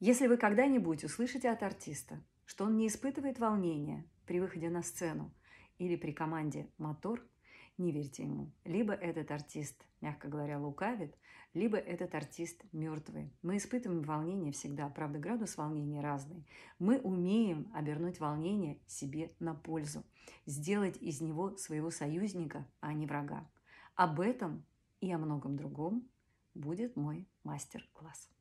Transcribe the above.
Если вы когда-нибудь услышите от артиста, что он не испытывает волнения при выходе на сцену или при команде «Мотор», не верьте ему. Либо этот артист, мягко говоря, лукавит, либо этот артист мертвый. Мы испытываем волнение всегда, правда, градус волнения разный. Мы умеем обернуть волнение себе на пользу, сделать из него своего союзника, а не врага. Об этом и о многом другом будет мой мастер-класс.